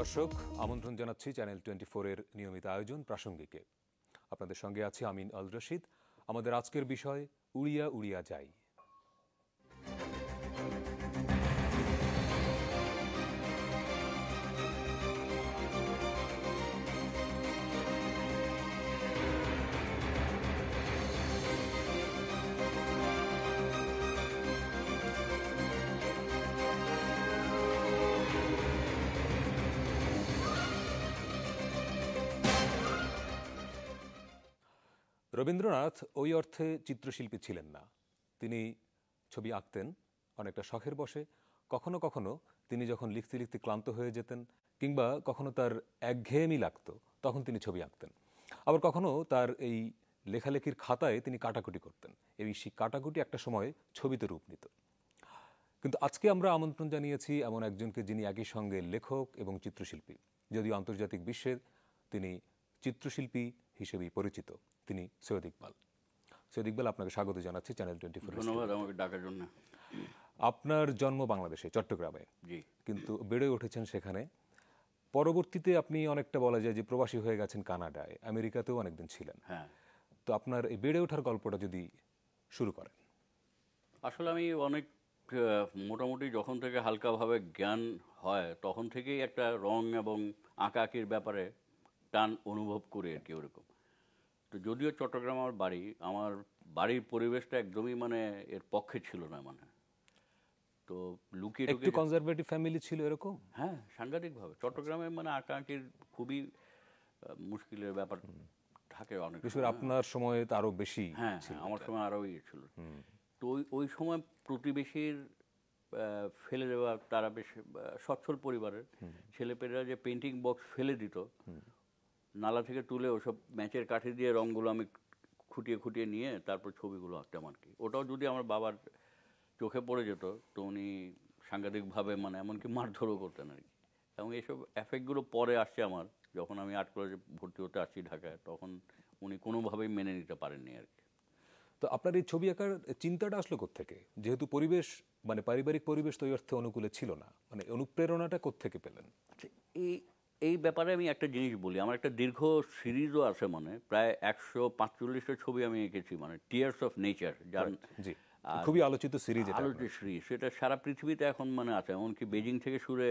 দর্শক আমন্ত্রণ জানাচ্ছি চ্যানেল টোয়েন্টি ফোরের নিয়মিত আয়োজন প্রাসঙ্গিকে আপনাদের সঙ্গে আছি আমিন আল রশিদ আমাদের আজকের বিষয় উড়িয়া উড়িয়া যায় রবীন্দ্রনাথ ওই অর্থে চিত্রশিল্পী ছিলেন না তিনি ছবি আঁকতেন অনেকটা শখের বসে কখনো কখনো তিনি যখন লিখতে লিখতে ক্লান্ত হয়ে যেতেন কিংবা কখনো তার একঘেয়েমি লাগতো তখন তিনি ছবি আঁকতেন আবার কখনো তার এই লেখালেখির খাতায় তিনি কাটাকুটি করতেন এই সেই কাটাকুটি একটা সময় ছবিতে রূপ নিত কিন্তু আজকে আমরা আমন্ত্রণ জানিয়েছি এমন একজনকে যিনি একই সঙ্গে লেখক এবং চিত্রশিল্পী যদিও আন্তর্জাতিক বিশ্বের তিনি চিত্রশিল্পী হিসেবেই পরিচিত তিনি সৈয়দ ইকবাল সৈয়দ ইকবাল আপনাকে স্বাগত জানাচ্ছি চ্যানেল টোয়েন্টি ফোর ধন্যবাদ আমাকে ডাকার জন্য আপনার জন্ম বাংলাদেশে চট্টগ্রামে কিন্তু বেড়ে উঠেছেন সেখানে পরবর্তীতে আপনি অনেকটা বলা যায় যে প্রবাসী হয়ে গেছেন কানাডায় আমেরিকাতেও অনেকদিন ছিলেন হ্যাঁ তো আপনার এই বেড়ে ওঠার গল্পটা যদি শুরু করেন আসলে আমি অনেক মোটামুটি যখন থেকে হালকাভাবে জ্ঞান হয় তখন থেকেই একটা রং এবং আঁকা আঁকির ব্যাপারে টান অনুভব করি আর কি ওরকম তো যদিও চট্টগ্রাম আমার বাড়ি আমার বাড়ির পরিবেশটা একদমই মানে এর পক্ষে ছিল না মানে তো লুকিয়ে একটু কনজারভেটিভ ফ্যামিলি ছিল এরকম হ্যাঁ সাংঘাতিকভাবে চট্টগ্রামে মানে আঁকাআঁকির খুবই মুশকিলের ব্যাপার থাকে অনেক কিছু আপনার সময়ে তো আরও বেশি হ্যাঁ, হ্যাঁ আমার সময় আরও ইয়ে ছিল তো ওই ওই সময় প্রতিবেশীর ফেলে দেওয়া তারা বেশ সচ্ছল পরিবারের ছেলেপেলেরা যে পেন্টিং বক্স ফেলে দিত নালা থেকে তুলে ওসব ম্যাচের কাঠি দিয়ে রঙগুলো আমি খুঁটিয়ে খুঁটিয়ে নিয়ে তারপর ছবিগুলো আঁকতাম আর কি ওটাও যদি আমার বাবার চোখে পড়ে যেত তো উনি সাংঘাতিকভাবে মানে এমনকি মারধরও করতেন আর কি এবং এইসব এফেক্টগুলো পরে আসছে আমার যখন আমি আর্ট কলেজে ভর্তি হতে আসছি ঢাকায় তখন উনি কোনোভাবেই মেনে নিতে পারেননি আর কি তো আপনার এই ছবি আঁকার চিন্তাটা আসলো থেকে যেহেতু পরিবেশ মানে পারিবারিক পরিবেশ তো ওই অর্থে অনুকূলে ছিল না মানে অনুপ্রেরণাটা কোত্থেকে পেলেন আচ্ছা এই এই ব্যাপারে আমি একটা জিনিস বলি আমার একটা দীর্ঘ সিরিজও আছে মানে প্রায় একশো পাঁচচল্লিশটা ছবি আমি এঁকেছি মানে টিয়ার্স অফ নেচার যার খুবই আলোচিত সিরিজ আলোচিত সিরিজ সেটা সারা পৃথিবীতে এখন মানে আছে এমনকি বেজিং থেকে শুরু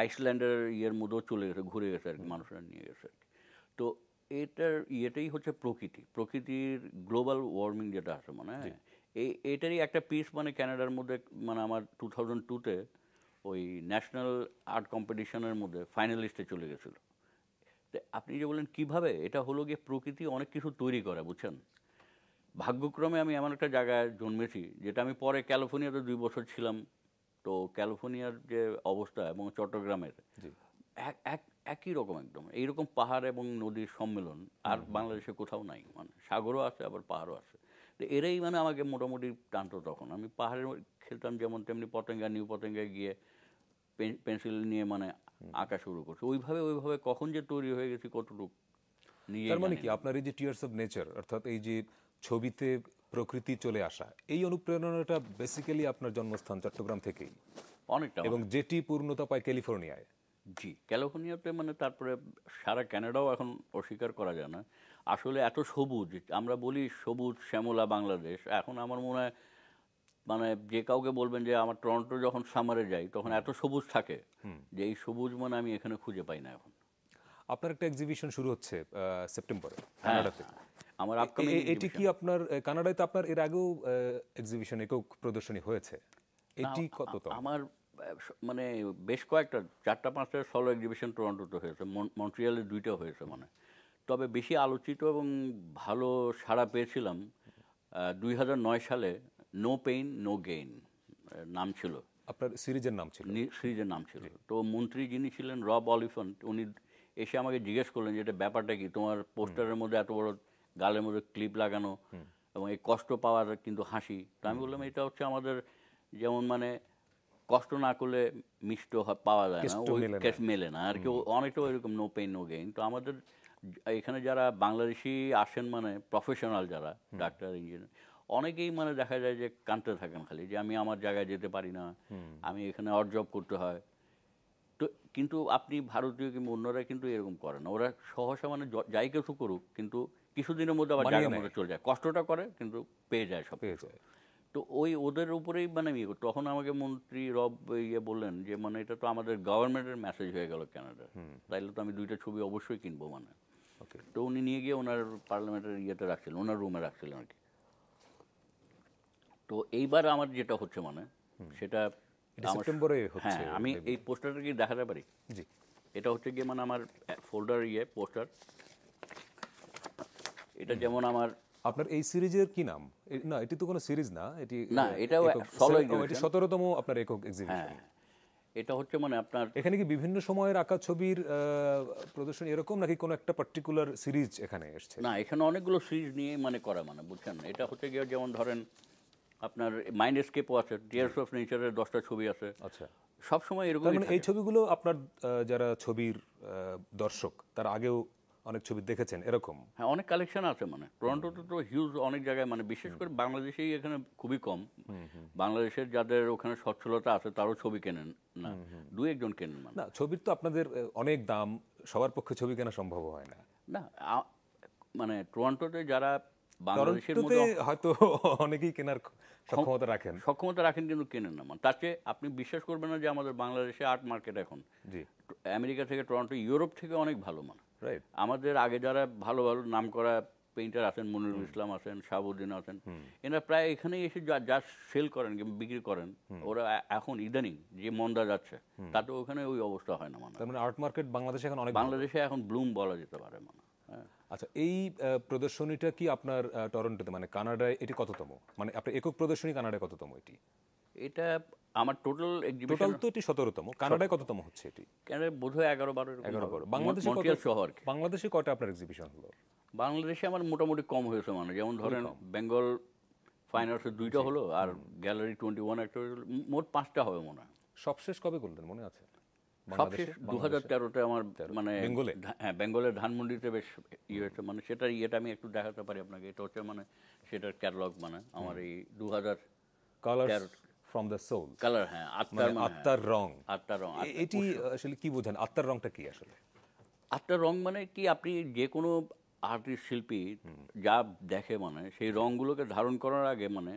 আইসল্যান্ডের ইয়ের মধ্যেও চলে গেছে ঘুরে গেছে আর কি মানুষরা নিয়ে গেছে আর কি তো এটার ইয়েটাই হচ্ছে প্রকৃতি প্রকৃতির গ্লোবাল ওয়ার্মিং যেটা আছে মানে এই এটারই একটা পিস মানে ক্যানাডার মধ্যে মানে আমার টু থাউজেন্ড টুতে ওই ন্যাশনাল আর্ট কম্পিটিশনের মধ্যে ফাইনালিস্টে চলে গেছিলো আপনি যে বলেন কিভাবে এটা হলো গিয়ে প্রকৃতি অনেক কিছু তৈরি করে বুঝছেন ভাগ্যক্রমে আমি এমন একটা জায়গায় জন্মেছি যেটা আমি পরে ক্যালিফোর্নিয়াতে দুই বছর ছিলাম তো ক্যালিফোর্নিয়ার যে অবস্থা এবং চট্টগ্রামের এক একই রকম একদম এইরকম পাহাড় এবং নদীর সম্মেলন আর বাংলাদেশে কোথাও নাই মানে সাগরও আছে আবার পাহাড়ও আছে তো এরাই মানে আমাকে মোটামুটি টানতো তখন আমি পাহাড়ে খেলতাম যেমন তেমনি পতেঙ্গা নিউ পতেঙ্গায় গিয়ে পেন্সিল নিয়ে মানে আঁকা শুরু করছি ওইভাবে ওইভাবে কখন যে তৈরি হয়ে গেছি কতটুকু তার মানে কি আপনার এই যে টিয়ার্স অফ নেচার অর্থাৎ এই যে ছবিতে প্রকৃতি চলে আসা এই অনুপ্রেরণাটা বেসিক্যালি আপনার জন্মস্থান চট্টগ্রাম থেকেই অনেকটা এবং যেটি পূর্ণতা পায় ক্যালিফোর্নিয়ায় জি ক্যালিফোর্নিয়াতে মানে তারপরে সারা ক্যানাডাও এখন অস্বীকার করা যায় না আসলে এত সবুজ আমরা বলি সবুজ শ্যামলা বাংলাদেশ এখন আমার মনে হয় মানে যে কাউকে বলবেন যে আমার টরন্টো যখন সামারে যাই তখন এত সবুজ থাকে যে এই সবুজ মানে আমি এখানে খুঁজে পাই না এখন আপনার একটা এক্সিবিশন শুরু হচ্ছে সেপ্টেম্বরে হ্যাঁ, কানাডাতে আমার আপকামিং এটি কি আপনার কানাডায় তো আপনার এর আগেও এক্সিবিশন একক প্রদর্শনী হয়েছে এটি কত আমার মানে বেশ কয়েকটা চারটা পাঁচটা সলো এক্সিবিশন টরন্টোতে হয়েছে মন্ট্রিয়ালে দুইটা হয়েছে মানে তবে বেশি আলোচিত এবং ভালো সাড়া পেয়েছিলাম দুই নয় সালে নো পেইন নো গেইন নাম ছিল আপনার সিরিজের নাম ছিল সিরিজের নাম ছিল তো মন্ত্রী যিনি ছিলেন রব অলিফন উনি এসে আমাকে জিজ্ঞেস করলেন যে এটা ব্যাপারটা কি তোমার পোস্টারের মধ্যে এত বড় গালের মধ্যে ক্লিপ লাগানো এবং এই কষ্ট পাওয়ার কিন্তু হাসি তো আমি বললাম এটা হচ্ছে আমাদের যেমন মানে কষ্ট না করলে মিষ্ট পাওয়া যায় না ওই কেষ্ট মেলে না আর কি অনেকটা এরকম নো পেইন নো গেইন তো আমাদের এখানে যারা বাংলাদেশি আসেন মানে প্রফেশনাল যারা ডাক্তার ইঞ্জিনিয়ার অনেকেই মানে দেখা যায় যে কানতে থাকেন খালি যে আমি আমার জায়গায় যেতে পারি না আমি এখানে অর্জব করতে হয় তো কিন্তু আপনি ভারতীয় কিংবা অন্যরা কিন্তু এরকম করে না ওরা সহসা মানে যাই কিছু করুক কিন্তু কিছুদিনের মধ্যে আবার জায়গার মধ্যে চলে যায় কষ্টটা করে কিন্তু পেয়ে যায় সব পেয়ে যায় তো ওই ওদের উপরেই মানে ইয়ে তখন আমাকে মন্ত্রী রব ইয়ে বললেন যে মানে এটা তো আমাদের গভর্নমেন্টের মেসেজ হয়ে গেল ক্যানাডার তাইলে তো আমি দুইটা ছবি অবশ্যই কিনবো মানে তো উনি নিয়ে গিয়ে ওনার পার্লামেন্টের ইয়েতে রাখছিলেন ওনার রুমে রাখছিলেন আর কি তো এইবার আমার যেটা হচ্ছে মানে সেটা হ্যাঁ, হ্যাঁ আমি এই পোস্টারটা কি দেখাতে পারি এটা হচ্ছে গিয়ে মানে আমার ফোল্ডার ইয়ে পোস্টার এটা যেমন আমার আপনার এই সিরিজের কি নাম না এটি তো কোনো সিরিজ না এটি না এটাও এটি সতেরোতম আপনার একক এক্সিবিশন হ্যাঁ, এটা হচ্ছে মানে আপনার এখানে কি বিভিন্ন সময়ের আঁকা ছবির প্রদর্শনী এরকম নাকি কোনো একটা পার্টিকুলার সিরিজ এখানে এসছে না এখানে অনেকগুলো সিরিজ নিয়ে মানে করা মানে বুঝছেন এটা হচ্ছে গিয়ে যেমন ধরেন আপনার মাইন্ড এসকেপও আছে ডিয়ার্স অফ নেচারের দশটা ছবি আছে আচ্ছা সবসময় এরকম মানে এই ছবিগুলো আপনার যারা ছবির দর্শক তারা আগেও অনেক ছবি দেখেছেন এরকম হ্যাঁ অনেক কালেকশন আছে মানে টরন্টোতে তো হিউজ অনেক জায়গায় মানে বিশেষ করে বাংলাদেশেই এখানে খুবই কম বাংলাদেশের যাদের ওখানে সচ্ছলতা আছে তারও ছবি কেনেন না দু একজন কেনেন মানে না ছবির তো আপনাদের অনেক দাম সবার পক্ষে ছবি কেনা সম্ভব হয় না না মানে টরন্টোতে যারা বাংলাদেশের মধ্যে হয়তো অনেকেই কেনার সক্ষমতা রাখেন সক্ষমতা রাখেন কিন্তু কেনেন না মানে তাতে আপনি বিশ্বাস করবেন না যে আমাদের বাংলাদেশে আর্ট মার্কেট এখন জি আমেরিকা থেকে টরন্টো ইউরোপ থেকে অনেক ভালো মানে আমাদের আগে যারা ভালো ভালো নাম করা পেইন্টার আছেন মনিরুল ইসলাম আছেন শাহাবুদ্দিন আছেন এনারা প্রায় এখানেই এসে যা যা সেল করেন বিক্রি করেন ওরা এখন ইদানিং যে মন্দা যাচ্ছে তাতে ওখানে ওই অবস্থা হয় না মানে মানে আর্ট মার্কেট বাংলাদেশে এখন অনেক বাংলাদেশে এখন ব্লুম বলা যেতে পারে মানে আচ্ছা এই প্রদর্শনীটা কি আপনার টরন্টোতে মানে কানাডায় এটি কততম মানে আপনার একক প্রদর্শনী কানাডায় কততম এটি এটা আমার টোটাল টোটাল তো এটি সতেরোতম কানাডায় কততম হচ্ছে এটি কানাডায় বোধহয় এগারো বারো এগারো বারো বাংলাদেশে শহর বাংলাদেশে কটা আপনার এক্সিবিশন হলো বাংলাদেশে আমার মোটামুটি কম হয়েছে মানে যেমন ধরেন বেঙ্গল ফাইন আর্টসের দুইটা হলো আর গ্যালারি টোয়েন্টি ওয়ান একটা মোট পাঁচটা হবে মনে হয় সবশেষ কবে করলেন মনে আছে সবশেষ দু হাজার তেরোতে আমার মানে বেঙ্গলে হ্যাঁ বেঙ্গলের ধানমন্ডিতে বেশ ইয়ে হয়েছে মানে সেটার ইয়েটা আমি একটু দেখাতে পারি আপনাকে এটা হচ্ছে মানে সেটার ক্যাটালগ মানে আমার এই দু হাজার ফ্রম দ্য সোল কালার হ্যাঁ আত্মার মানে মানে হ্যাঁ, আত্মার রং আত্মার রং এটি আসলে কি বোঝেন আত্মার রংটা কি আসলে আত্মার রং মানে কি আপনি যে কোনো আর্টিস্ট শিল্পী যা দেখে মানে সেই রঙগুলোকে ধারণ করার আগে মানে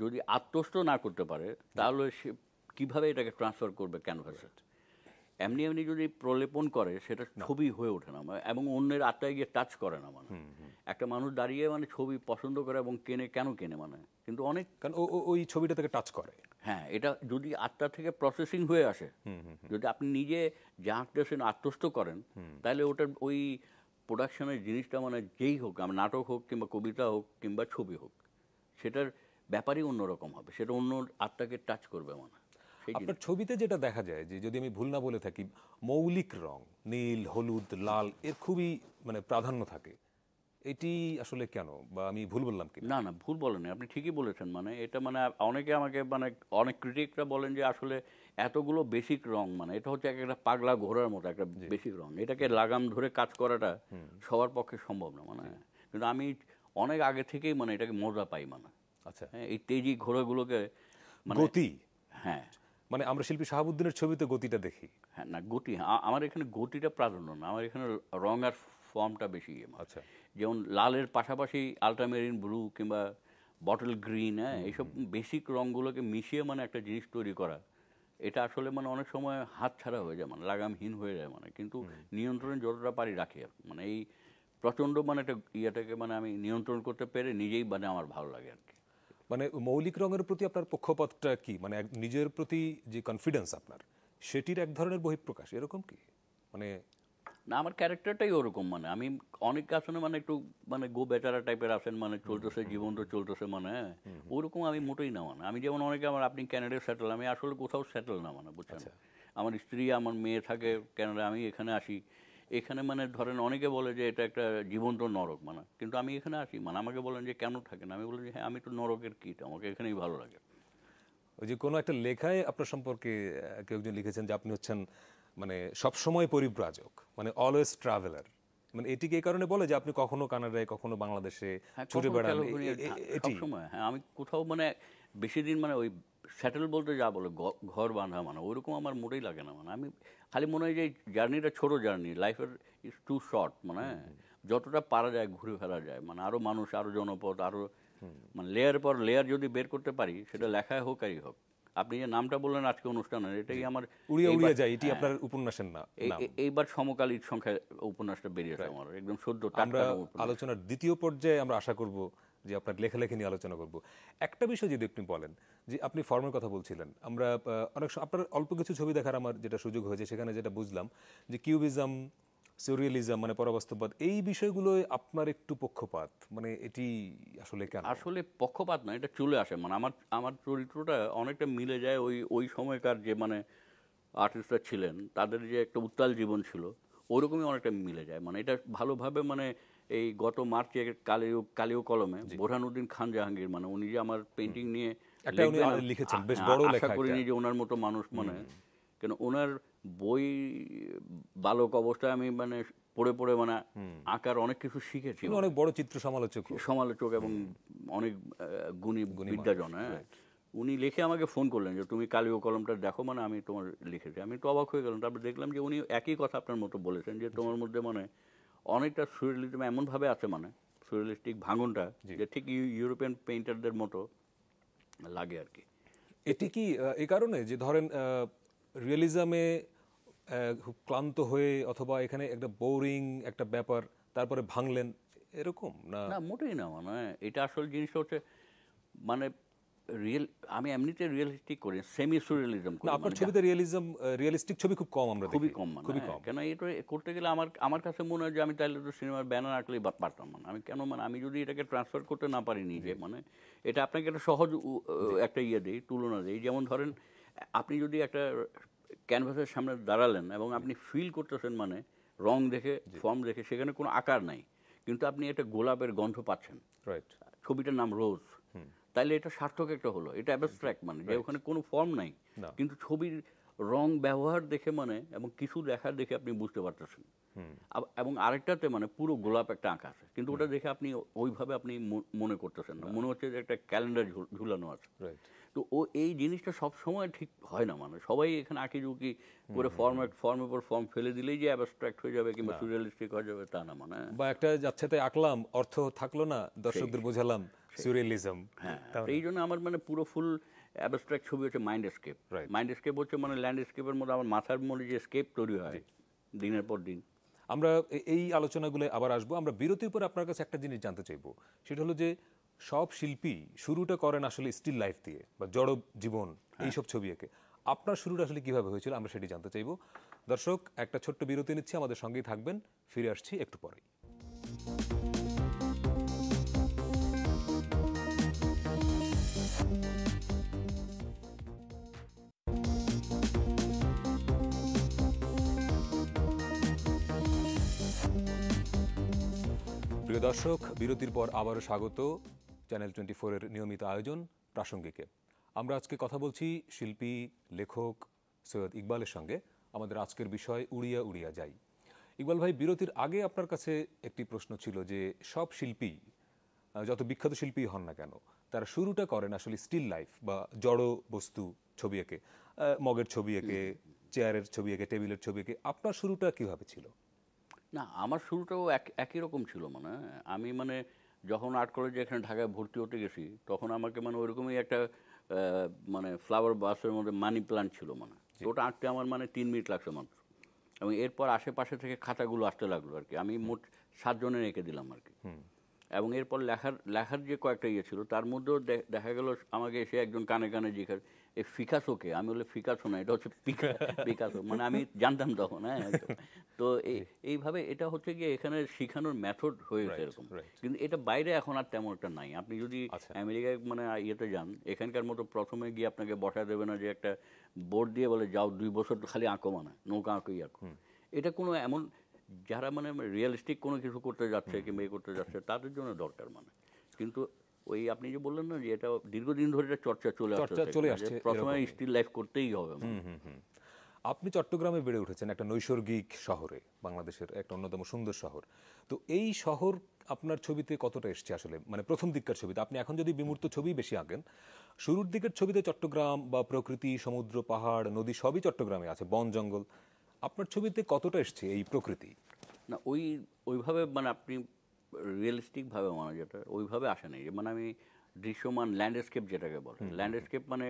যদি আত্মস্থ না করতে পারে তাহলে সে কীভাবে এটাকে ট্রান্সফার করবে ক্যানভাসে এমনি এমনি যদি প্রলেপন করে সেটা ছবি হয়ে ওঠে না মানে এবং অন্যের আত্মায় গিয়ে টাচ করে না মানে একটা মানুষ দাঁড়িয়ে মানে ছবি পছন্দ করে এবং কেনে কেন কেনে মানে কিন্তু অনেক কারণ ওই ছবিটা তাকে টাচ করে হ্যাঁ এটা যদি আত্মা থেকে প্রসেসিং হয়ে আসে যদি আপনি নিজে যা আঁকতেছেন আত্মস্থ করেন তাহলে ওটার ওই প্রোডাকশনের জিনিসটা মানে যেই হোক নাটক হোক কিংবা কবিতা হোক কিংবা ছবি হোক সেটার ব্যাপারই অন্যরকম হবে সেটা অন্য আত্মাকে টাচ করবে মানে আপনার ছবিতে যেটা দেখা যায় যে যদি আমি ভুল না বলে থাকি মৌলিক রং নীল হলুদ লাল এর খুবই মানে প্রাধান্য থাকে এটি আসলে কেন বা আমি ভুল বললাম কি না না ভুল বলেনি আপনি ঠিকই বলেছেন মানে এটা মানে অনেকে আমাকে মানে অনেক ক্রিটিকরা বলেন যে আসলে এতগুলো বেসিক রং মানে এটা হচ্ছে একটা পাগলা ঘোরার মতো একটা বেসিক রং এটাকে লাগাম ধরে কাজ করাটা সবার পক্ষে সম্ভব না মানে কিন্তু আমি অনেক আগে থেকেই মানে এটাকে মজা পাই মানে আচ্ছা হ্যাঁ এই তেজি ঘোড়াগুলোকে মানে গতি হ্যাঁ মানে আমরা শিল্পী শাহাবুদ্দিনের ছবিতে গতিটা দেখি হ্যাঁ না গতি আমার এখানে গতিটা প্রাধান্য না আমার এখানে রং আর ফর্মটা বেশি ইয়ে আচ্ছা যেমন লালের পাশাপাশি আলট্রামেরিন ব্লু কিংবা বটল গ্রিন হ্যাঁ এইসব বেসিক রঙগুলোকে মিশিয়ে মানে একটা জিনিস তৈরি করা এটা আসলে মানে অনেক সময় হাত ছাড়া হয়ে যায় মানে লাগামহীন হয়ে যায় মানে কিন্তু নিয়ন্ত্রণ যতটা পারি রাখি মানে এই প্রচণ্ড মানে একটা ইয়েটাকে মানে আমি নিয়ন্ত্রণ করতে পেরে নিজেই মানে আমার ভালো লাগে আর কি মানে মৌলিক রঙের প্রতি আপনার পক্ষপাতটা কি মানে নিজের প্রতি যে কনফিডেন্স আপনার সেটির এক ধরনের বহিঃপ্রকাশ এরকম কি মানে না আমার ক্যারেক্টারটাই ওরকম মানে আমি অনেক আসনে মানে একটু মানে গো বেচারা টাইপের আসেন মানে চলতেছে জীবন তো চলতেছে মানে হ্যাঁ? ওরকম আমি মোটেই না মানে আমি যেমন অনেকে আমার আপনি ক্যানাডায় সেটেল আমি আসলে কোথাও সেটেল না মানে বুঝছেন আচ্ছা। আমার স্ত্রী আমার মেয়ে থাকে ক্যানাডা আমি এখানে আসি এখানে মানে ধরেন অনেকে বলে যে এটা একটা জীবন্ত নরক মানে কিন্তু আমি এখানে আসি মানে আমাকে বলেন যে কেন থাকেন আমি বলি যে হ্যাঁ আমি তো নরকের কীট আমাকে এখানেই ভালো লাগে ওই যে কোনো একটা লেখায় আপনার সম্পর্কে কেউ একজন লিখেছেন যে আপনি হচ্ছেন মানে সবসময় পরিব্রাজক মানে অলওয়েজ ট্রাভেলার মানে এটিকে এই কারণে বলে যে আপনি কখনো কানাডায় কখনো বাংলাদেশে হ্যাঁ, ছুটে বেড়ান সবসময় হ্যাঁ আমি কোথাও মানে বেশি দিন মানে ওই স্যাটেল বলতে যা বলে ঘর বাঁধা মানে ওইরকম আমার মোটেই লাগে না মানে আমি খালি মনে হয় যে জার্নিটা ছোট জার্নি লাইফের ইজ টু শর্ট মানে যতটা পারা যায় ঘুরে ফেলা যায় মানে আরও মানুষ আরও জনপদ আরও মানে লেয়ার পর লেয়ার যদি বের করতে পারি সেটা লেখায় হোক আরই হোক আপনি যে নামটা বললেন আজকে অনুষ্ঠানের এটাই আমার উড়িয়ে উড়িয়ে যায় এটি হ্যাঁ। আপনার উপন্যাসের না এইবার সমকালীন সংখ্যা উপন্যাসটা বেরিয়েছে আমার একদম সদ্য আমরা আলোচনার দ্বিতীয় পর্যায়ে আমরা আশা করব যে আপনার লেখালেখি নিয়ে আলোচনা করব একটা বিষয় যদি আপনি বলেন যে আপনি ফর্মের কথা বলছিলেন আমরা অনেক আপনার অল্প কিছু ছবি দেখার আমার যেটা সুযোগ হয়েছে সেখানে যেটা বুঝলাম যে কিউবিজম সিরিয়ালিজম মানে পরাবাস্তববাদ এই বিষয়গুলোয় আপনার একটু পক্ষপাত মানে এটি আসলে কেন আসলে পক্ষপাত না এটা চলে আসে মানে আমার আমার চরিত্রটা অনেকটা মিলে যায় ওই ওই সময়কার যে মানে আর্টিস্টরা ছিলেন তাদের যে একটা উত্তাল জীবন ছিল ওরকমই অনেকটা মিলে যায় মানে এটা ভালোভাবে মানে এই গত মার্চে কালিও কালিও কলমে বোরহানুদ্দিন খান জাহাঙ্গীর মানে উনি যে আমার পেন্টিং নিয়ে লিখেছেন বেশ বড় লেখা করে নিয়ে যে ওনার মতো মানুষ মানে কেন ওনার বই বালক অবস্থায় আমি মানে পড়ে পড়ে মানে আঁকার অনেক কিছু শিখেছি অনেক বড় চিত্র সমালোচক সমালোচক এবং অনেক গুণী বিদ্যাজন হ্যাঁ উনি লিখে আমাকে ফোন করলেন যে তুমি কালীয় কলমটা দেখো মানে আমি তোমার লিখেছি আমি তো অবাক হয়ে গেলাম তারপর দেখলাম যে উনি একই কথা আপনার মতো বলেছেন যে তোমার মধ্যে মানে অনেকটা সুরিয়ালিজম এমনভাবে আছে মানে সুরিয়ালিস্টিক ভাঙনটা যে ঠিক ইউরোপিয়ান পেইন্টারদের মতো লাগে আর কি এটি কি এ কারণে যে ধরেন রিয়েলিজমে খুব ক্লান্ত হয়ে অথবা এখানে একটা বোরিং একটা ব্যাপার তারপরে ভাঙলেন এরকম না না মোটেই না মানে এটা আসল জিনিস হচ্ছে মানে রিয়েল আমি এমনিতে রিয়েলিস্টিক করি সেমি সুরিয়ালিজম করি আপনার মানে ছবিতে রিয়েলিজম রিয়েলিস্টিক ছবি খুব কম আমরা খুবই কম মানে খুবই হ্যাঁ, কম কেন এটা করতে গেলে আমার আমার কাছে মনে হয় যে আমি তাহলে তো সিনেমার ব্যানার আঁকলেই পারতাম মানে আমি কেন মানে আমি যদি এটাকে ট্রান্সফার করতে না পারি নিজে মানে এটা আপনাকে একটা সহজ একটা ইয়ে দিই তুলনা দিই যেমন ধরেন আপনি যদি একটা ক্যানভাসের সামনে দাঁড়ালেন এবং আপনি ফিল করতেছেন মানে রং দেখে ফর্ম দেখে সেখানে কোনো আকার নাই কিন্তু আপনি একটা গোলাপের গন্ধ পাচ্ছেন ছবিটার নাম রোজ তাইলে এটা সার্থক একটা হলো এটা অ্যাবস্ট্র্যাক্ট মানে যে ওখানে কোনো ফর্ম নাই কিন্তু ছবির রং ব্যবহার দেখে মানে এবং কিছু দেখা দেখে আপনি বুঝতে পারতেছেন এবং আরেকটাতে মানে পুরো গোলাপ একটা আঁকা আছে কিন্তু ওটা দেখে আপনি ওইভাবে আপনি মনে করতেছেন না মনে হচ্ছে যে একটা ক্যালেন্ডার ঝুলানো আছে তো ও এই জিনিসটা সব সময় ঠিক হয় না মানে সবাই এখানে আঁকিঝুঁকি করে ফর্মেট ফর্ম উপর ফর্ম ফেলে দিলেই যে অ্যাবস্ট্রাক্ট হয়ে যাবে কিংবা সুরিয়ালিস্টিক হয়ে যাবে তা না মানে বা একটা যাচ্ছে তাই আঁকলাম অর্থ থাকলো না দর্শকদের বোঝালাম সুরিয়ালিজম হ্যাঁ এই জন্য আমার মানে পুরো ফুল অ্যাবস্ট্রাক্ট ছবি হচ্ছে মাইন্ডস্কেপ মাইন্ডস্কেপ হচ্ছে মানে ল্যান্ডস্কেপের মধ্যে আমার মাথার মধ্যে যে স্কেপ তৈরি হয় দিনের পর দিন আমরা এই আলোচনাগুলো আবার আসবো আমরা বিরতির পর আপনার কাছে একটা জিনিস জানতে চাইব সেটা হলো যে সব শিল্পী শুরুটা করেন আসলে স্টিল লাইফ দিয়ে বা জড় জীবন হ্যাঁ। এইসব ছবি এঁকে আপনার শুরুটা আসলে কিভাবে হয়েছিল আমরা সেটি জানতে চাইব দর্শক একটা ছোট্ট বিরতি নিচ্ছি আমাদের সঙ্গেই থাকবেন ফিরে আসছি একটু পরেই প্রিয় দর্শক বিরতির পর আবারও স্বাগত চ্যানেল টোয়েন্টি ফোরের নিয়মিত আয়োজন প্রাসঙ্গিকে আমরা আজকে কথা বলছি শিল্পী লেখক সৈয়দ ইকবালের সঙ্গে আমাদের আজকের বিষয় উড়িয়া উড়িয়া যাই ইকবাল ভাই বিরতির আগে আপনার কাছে একটি প্রশ্ন ছিল যে সব শিল্পী যত বিখ্যাত শিল্পী হন না কেন তারা শুরুটা করেন আসলে স্টিল লাইফ বা জড় বস্তু ছবি এঁকে মগের ছবি এঁকে চেয়ারের ছবি এঁকে টেবিলের ছবি এঁকে আপনার শুরুটা কীভাবে ছিল না আমার শুরুটাও এক একই রকম ছিল মানে আমি মানে যখন আর্ট কলেজে এখানে ঢাকায় ভর্তি হতে গেছি তখন আমাকে মানে ওইরকমই একটা মানে ফ্লাওয়ার বাসের মধ্যে মানি প্লান্ট ছিল মানে ওটা আঁকতে আমার মানে তিন মিনিট লাগছে মাত্র এবং এরপর আশেপাশে থেকে খাতাগুলো আসতে লাগলো আর কি আমি মোট সাতজনের এঁকে দিলাম আর কি এবং এরপর লেখার লেখার যে কয়েকটা ইয়ে ছিল তার মধ্যেও দেখা গেল আমাকে এসে একজন কানে কানে জিজ্ঞাসা এই ফিকাসোকে আমি বলে ফিকাসো না এটা হচ্ছে পিকাসো মানে আমি জানতাম তখন হ্যাঁ তো এইভাবে এটা হচ্ছে গিয়ে এখানে শিখানোর মেথড হয়েছে এরকম কিন্তু এটা বাইরে এখন আর তেমন একটা নাই আপনি যদি আচ্ছা। আমেরিকায় মানে ইয়েতে যান এখানকার মতো প্রথমে গিয়ে আপনাকে বসা দেবে না যে একটা বোর্ড দিয়ে বলে যাও দুই বছর খালি আঁকো মানে নৌকা আঁকোই আঁকো ইয়ে এটা কোনো এমন যারা মানে রিয়েলিস্টিক কোনো কিছু করতে যাচ্ছে কিংবা এ করতে যাচ্ছে তাদের জন্য দরকার মানে কিন্তু ওই আপনি যে বললেন না যে এটা দীর্ঘদিন ধরে এটা চর্চা চলে চর্চা চলে আসছে প্রথমে স্টিল লাইফ করতেই হবে আপনি চট্টগ্রামে বেড়ে উঠেছেন একটা নৈসর্গিক শহরে বাংলাদেশের একটা অন্যতম সুন্দর শহর তো এই শহর আপনার ছবিতে কতটা এসছে আসলে মানে প্রথম দিককার ছবিতে আপনি এখন যদি বিমূর্ত ছবি বেশি আঁকেন শুরুর দিকের ছবিতে চট্টগ্রাম বা প্রকৃতি সমুদ্র পাহাড় নদী সবই চট্টগ্রামে আছে বন জঙ্গল আপনার ছবিতে কতটা এসছে এই প্রকৃতি না ওই ওইভাবে মানে আপনি রিয়েলিস্টিকভাবে মানে যেটা ওইভাবে আসা নেই মানে আমি দৃশ্যমান ল্যান্ডস্কেপ যেটাকে বলে ল্যান্ডস্কেপ মানে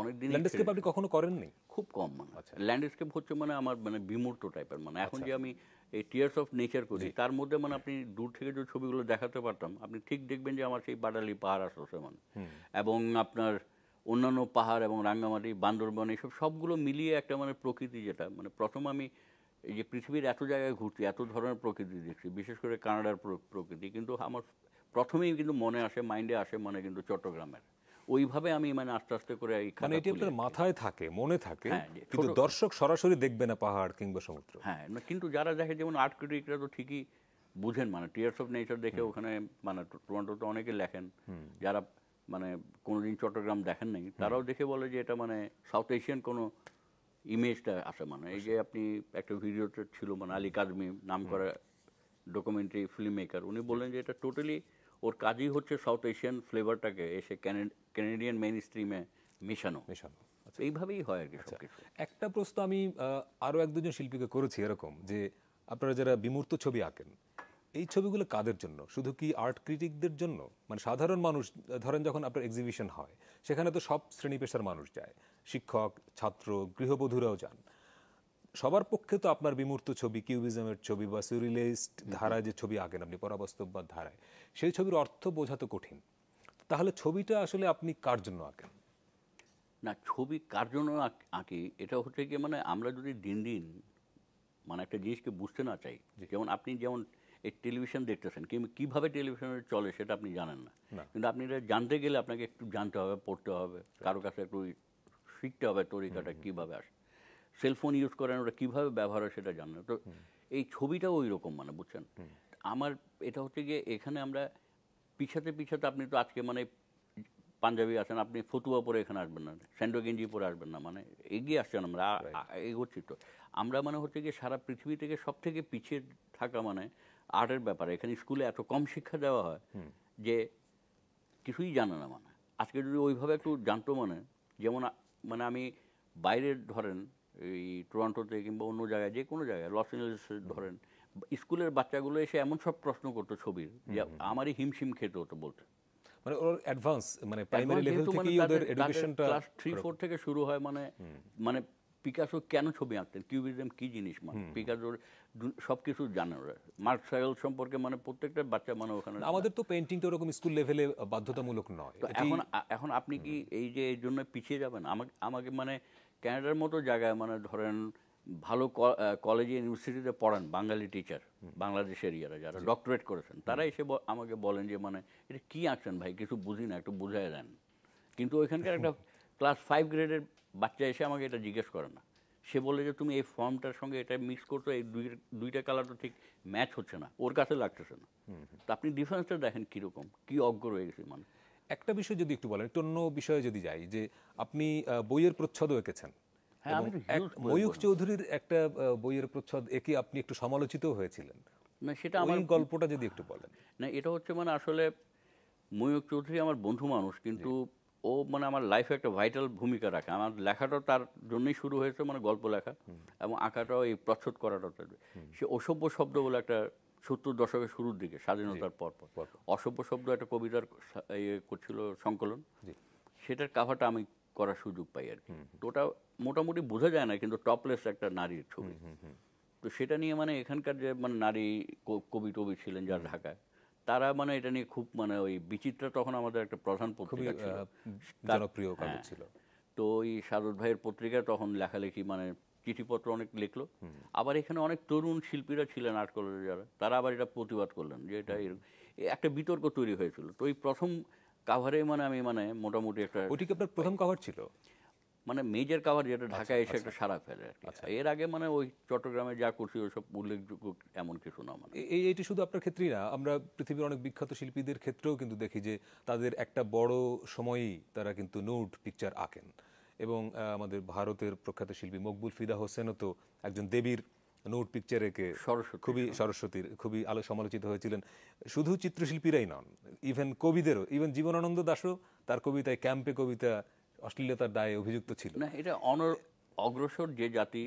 অনেক দিন ল্যান্ডস্কেপ আপনি কখনো করেননি খুব কম মানে ল্যান্ডস্কেপ আচ্ছা। হচ্ছে মানে আমার মানে বিমূর্ত টাইপের মানে এখন আচ্ছা। যে আমি এই টিয়ার্স অফ নেচার করি তার মধ্যে মানে আপনি দূর থেকে যে ছবিগুলো দেখাতে পারতাম আপনি ঠিক দেখবেন যে আমার সেই বাটালি পাহাড় আসছে মানে এবং আপনার অন্যান্য পাহাড় এবং রাঙ্গামাটি বান্দরবন এইসব সবগুলো মিলিয়ে একটা মানে প্রকৃতি যেটা মানে প্রথম আমি এই যে পৃথিবীর এত জায়গায় ঘুরছি এত ধরনের প্রকৃতি দেখছি বিশেষ করে কানাডার প্রকৃতি কিন্তু আমার প্রথমেই কিন্তু মনে আসে মাইন্ডে আসে মনে কিন্তু চট্টগ্রামের ওইভাবে আমি মানে আস্তে আস্তে করে মানে এটি আপনার মাথায় থাকে মনে থাকে হ্যাঁ, কিন্তু দর্শক সরাসরি দেখবে না পাহাড় কিংবা সমুদ্র হ্যাঁ কিন্তু যারা দেখে যেমন আর্ট ক্রিটিকরা তো ঠিকই বুঝেন মানে টিয়ার্স অফ নেচার দেখে ওখানে মানে টরন্টোতে অনেকে লেখেন যারা মানে কোনোদিন চট্টগ্রাম দেখেন নাই তারাও দেখে বলে যে এটা মানে সাউথ এশিয়ান কোনো ইমেজটা আসে মানে এই যে আপনি একটা ভিডিওতে ছিল মানে আলী কাজমি নাম করা ডকুমেন্টারি ফিল্ম মেকার উনি বললেন যে এটা টোটালি ওর কাজই হচ্ছে সাউথ এশিয়ান ফ্লেভারটাকে এসে ক্যানেডিয়ান মেইন স্ট্রিমে মেশানো মেশানো আচ্ছা। এইভাবেই হয় আর কি আচ্ছা। একটা প্রশ্ন আমি আরও এক দুজন শিল্পীকে করেছি এরকম যে আপনারা যারা বিমূর্ত ছবি আঁকেন এই ছবিগুলো কাদের জন্য শুধু কি আর্ট ক্রিটিকদের জন্য মানে সাধারণ মানুষ ধরেন যখন আপনার এক্সিবিশন হয় সেখানে তো সব শ্রেণী পেশার মানুষ যায় শিক্ষক ছাত্র গৃহবধূরাও যান সবার পক্ষে তো আপনার বিমূর্ত ছবি কিউবিজমের ছবি বা সিউরিলাইজড ধারায় যে ছবি আঁকেন আপনি বা ধারায় সেই ছবির অর্থ বোঝা তো কঠিন তাহলে ছবিটা আসলে আপনি কার জন্য আঁকেন না ছবি কার জন্য আঁকি এটা হচ্ছে কি মানে আমরা যদি দিন দিন মানে একটা জিনিসকে বুঝতে না চাই যেমন আপনি যেমন এই টেলিভিশন দেখতেছেন কি কীভাবে টেলিভিশনে চলে সেটা আপনি জানেন না কিন্তু আপনি এটা জানতে গেলে আপনাকে একটু জানতে হবে পড়তে হবে কারো কাছে একটু শিখতে হবে তরিকাটা কীভাবে আসে সেলফোন ইউজ করেন ওরা কীভাবে ব্যবহার হয় সেটা জানেন তো এই ছবিটাও ওই রকম মানে বুঝছেন আমার এটা হচ্ছে গিয়ে এখানে আমরা পিছাতে পিছাতে আপনি তো আজকে মানে পাঞ্জাবি আছেন আপনি ফতুয়া পরে এখানে আসবেন না স্যান্ডো গেঞ্জি পরে আসবেন না মানে এগিয়ে আসছেন আমরা এগোচ্ছি তো আমরা মানে হচ্ছে গিয়ে সারা পৃথিবী থেকে সব থেকে পিছিয়ে থাকা মানে আর্টের ব্যাপারে এখানে স্কুলে এত কম শিক্ষা দেওয়া হয় যে কিছুই জানে না মানে আজকে যদি ওইভাবে একটু জানতো মানে যেমন মানে আমি বাইরে ধরেন এই টরন্টোতে কিংবা অন্য জায়গায় যে কোনো জায়গায় লস এঞ্জেলস ধরেন স্কুলের বাচ্চাগুলো এসে এমন সব প্রশ্ন করতো ছবির যে আমারই হিমশিম খেতে হতো বলতে মানে ওর অ্যাডভান্স মানে প্রাইমারি লেভেল থেকেই মানে ওদের এডুকেশনটা ক্লাস 3 4 থেকে শুরু হয় মানে মানে পিকাসো কেন ছবি আঁকতেন কিউবিজম কি জিনিস মানে পিকাসোর সব কিছু জানে ওরা মার্ক সাইল সম্পর্কে মানে প্রত্যেকটা বাচ্চা মানে ওখানে আমাদের তো পেন্টিং তো ওরকম স্কুল লেভেলে বাধ্যতামূলক নয় এখন এখন আপনি কি এই যে এই জন্য পিছিয়ে যাবেন আমাকে আমাকে মানে ক্যানাডার মতো জায়গায় মানে ধরেন ভালো কলেজে ইউনিভার্সিটিতে পড়ান বাঙালি টিচার বাংলাদেশের ইয়ারা যারা ডক্টরেট করেছেন তারা এসে আমাকে বলেন যে মানে এটা কি আঁকছেন ভাই কিছু বুঝি না একটু বুঝাই দেন কিন্তু ওইখানকার একটা ক্লাস ফাইভ গ্রেডের বাচ্চা এসে আমাকে এটা জিজ্ঞেস করে না সে বলে যে তুমি এই ফর্মটার সঙ্গে এটা মিক্স করছো এই দুই দুইটা কালার তো ঠিক ম্যাচ হচ্ছে না ওর কাছে লাগতেছে না তো আপনি ডিফারেন্সটা দেখেন কীরকম কী অজ্ঞ রয়ে গেছে মানে একটা বিষয় যদি একটু বলেন একটু অন্য বিষয়ে যদি যাই যে আপনি হ্যাঁ, বইয়ের প্রচ্ছদ এঁকেছেন ময়ূখ চৌধুরীর একটা বইয়ের প্রচ্ছদ একে আপনি একটু সমালোচিত হয়েছিলেন না সেটা আমার গল্পটা যদি একটু বলেন না এটা হচ্ছে মানে আসলে ময়ূখ চৌধুরী আমার বন্ধু মানুষ কিন্তু ও মানে আমার লাইফে একটা ভাইটাল ভূমিকা রাখে আমার লেখাটাও তার জন্যই শুরু হয়েছে মানে গল্প লেখা এবং আঁকাটাও এই প্রচ্ছদ করাটা সে অসভ্য শব্দ বলে একটা সত্তর দশকের শুরুর দিকে স্বাধীনতার পর পর অসভ্য শব্দ একটা কবিতার ইয়ে করছিল সংকলন সেটার কাভারটা আমি করার সুযোগ পাই আর কি তো ওটা মোটামুটি বোঝা যায় না কিন্তু টপলেস একটা নারীর ছবি তো সেটা নিয়ে মানে এখানকার যে মানে নারী কবি টবি ছিলেন যারা ঢাকায় তারা মানে এটা নিয়ে খুব মানে ওই বিচিত্র তখন আমাদের একটা প্রধান পত্রিকা ছিল জনপ্রিয় কাগজ হ্যাঁ। ছিল তো ওই সারদ ভাইয়ের পত্রিকা তখন লেখালেখি মানে চিঠিপত্র অনেক লিখলো আবার এখানে অনেক তরুণ শিল্পীরা ছিলেন আর্ট কলেজে যারা তারা আবার এটা প্রতিবাদ করলেন যে এটা একটা বিতর্ক তৈরি হয়েছিল তো এই প্রথম কাভারে মানে আমি মানে মোটামুটি একটা ওটি কি আপনার প্রথম কভার ছিল মানে মেজর কাভার যেটা আচ্ছা, ঢাকায় এসে আচ্ছা। একটা সারা ফেলে আচ্ছা। এর আগে মানে ওই চট্টগ্রামে যা করছি সব উল্লেখযোগ্য এমন কিছু না মানে এই এটি শুধু আপনার ক্ষেত্রেই না আমরা পৃথিবীর অনেক বিখ্যাত শিল্পীদের ক্ষেত্রেও কিন্তু দেখি যে তাদের একটা বড় সময়ই তারা কিন্তু নোট পিকচার আঁকেন এবং আমাদের ভারতের প্রখ্যাত শিল্পী মকবুল ফিদা হোসেনও তো একজন দেবীর নোট পিকচারে কে সরস্বতী খুবই হ্যাঁ। সরস্বতীর খুবই আলো সমালোচিত হয়েছিলেন শুধু চিত্রশিল্পীরাই নন ইভেন কবিদেরও ইভেন জীবনানন্দ দাসও তার কবিতায় ক্যাম্পে কবিতা অশ্লীলতার দায়ে অভিযুক্ত ছিল না এটা অনর অগ্রসর যে জাতি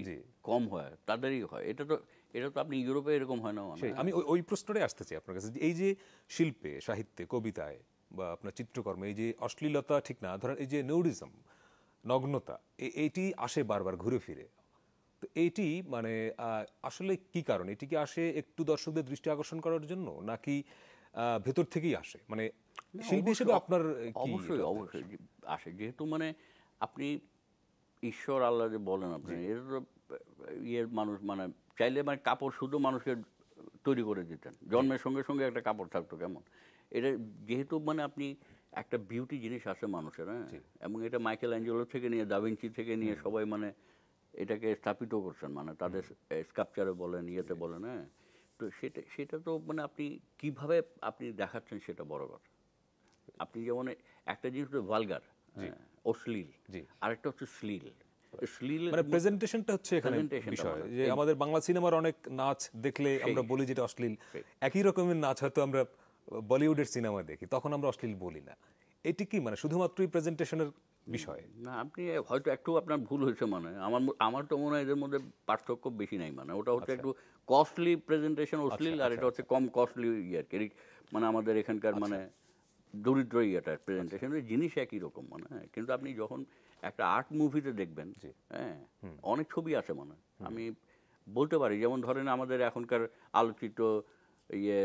কম হয় তাদেরই হয় এটা তো এটা তো আপনি ইউরোপে এরকম হয় না মানে। আমি ওই প্রশ্নটাই আসতে চাই আপনার কাছে এই যে শিল্পে সাহিত্যে কবিতায় বা আপনার চিত্রকর্মে এই যে অশ্লীলতা ঠিক না ধরেন এই যে নিউরিজম নগ্নতা এইটি আসে বারবার ঘুরে ফিরে তো এইটি মানে আসলে কি কারণ এটি কি আসে একটু দর্শকদের দৃষ্টি আকর্ষণ করার জন্য নাকি ভেতর থেকেই আসে মানে শিল্পী হিসেবে আপনার অবশ্যই অবশ্যই আসে যেহেতু মানে আপনি ঈশ্বর আল্লাহ যে বলেন আপনি এর ইয়ের মানুষ মানে চাইলে মানে কাপড় শুধু মানুষের তৈরি করে দিতেন জন্মের সঙ্গে সঙ্গে একটা কাপড় থাকতো কেমন এটা যেহেতু মানে আপনি একটা বিউটি জিনিস আছে মানুষের হ্যাঁ এবং এটা মাইকেল অ্যাঞ্জেলো থেকে নিয়ে দাভিনচি থেকে নিয়ে সবাই মানে এটাকে স্থাপিত করছেন মানে তাদের স্কাপচারে বলেন ইয়েতে বলেন হ্যাঁ তো সেটা সেটা তো মানে আপনি কিভাবে আপনি দেখাচ্ছেন সেটা বড় কথা আপনি যেমন একটা জিনিস হচ্ছে ভালগার অশ্লীল হ্যাঁ, আরেকটা হচ্ছে শ্লীল মানে প্রেজেন্টেশনটা হচ্ছে এখানে বিষয় যে আমাদের বাংলা সিনেমার অনেক নাচ দেখলে আমরা বলি যেটা অশ্লীল একই রকমের নাচ হয়তো আমরা বলিউডের সিনেমা দেখি তখন আমরা অশ্লীল বলি না এটি কি মানে শুধুমাত্রই প্রেজেন্টেশনের বিষয় না আপনি হয়তো একটু আপনার ভুল হয়েছে মানে আমার আমার তো মনে হয় এদের মধ্যে পার্থক্য বেশি নাই মানে ওটা হচ্ছে আচ্ছা। একটু কস্টলি প্রেজেন্টেশন অশ্লীল আর আচ্ছা, এটা হচ্ছে আচ্ছা। কম কস্টলি ইয়ে আর কি মানে আমাদের এখানকার আচ্ছা। মানে দরিদ্র ইয়েটার প্রেজেন্টেশন জিনিস একই রকম মানে কিন্তু আপনি যখন একটা আর্ট মুভিতে দেখবেন হ্যাঁ অনেক ছবি আছে মনে আমি বলতে পারি যেমন ধরেন আমাদের এখনকার আলোচিত ইয়ে